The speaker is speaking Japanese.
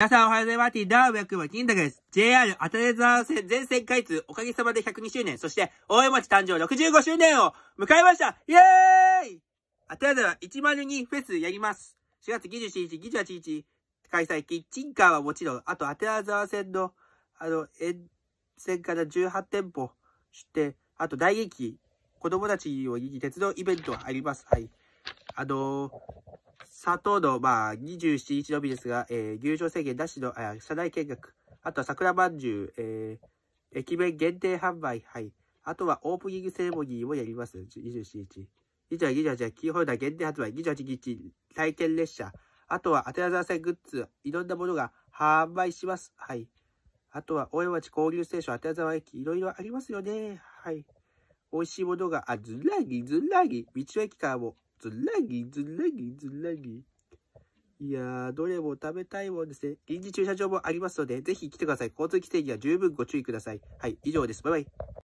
皆さんおはようございます。ダーウェクマ金高です。JR 当たザ沢線全線開通、おかげさまで102周年、そして大江町誕生65周年を迎えましたイエーイア当たザ沢102フェスやります。4月27日、28日開催、キッチンカーはもちろん、あと当たザ沢線の、あの、沿線から18店舗して、あと大劇、子供たちをき、鉄道イベントあります。はい。あのー砂糖の、まあ、27日の日ですが、えー、入場制限なしの、あ車内見学、あとは桜まんじゅう、えー、駅弁限定販売、はい。あとはオープニングセレモニーもやります、27日。28、28はキーホルダー限定発売、28日、体験列車。あとは、アテナザー線グッズ、いろんなものが販売します。はい。あとは、大山町交流ステーション、アテナザー駅、いろいろありますよね。はい。美味しいものが、あ、ずらぎ、ずらぎ。道の駅からもずらぎ、ずらぎ、ずらぎ。いやー、どれも食べたいもんですね。臨時駐車場もありますので、ぜひ来てください。交通規制には十分ご注意ください。はい、以上です。バイバイ。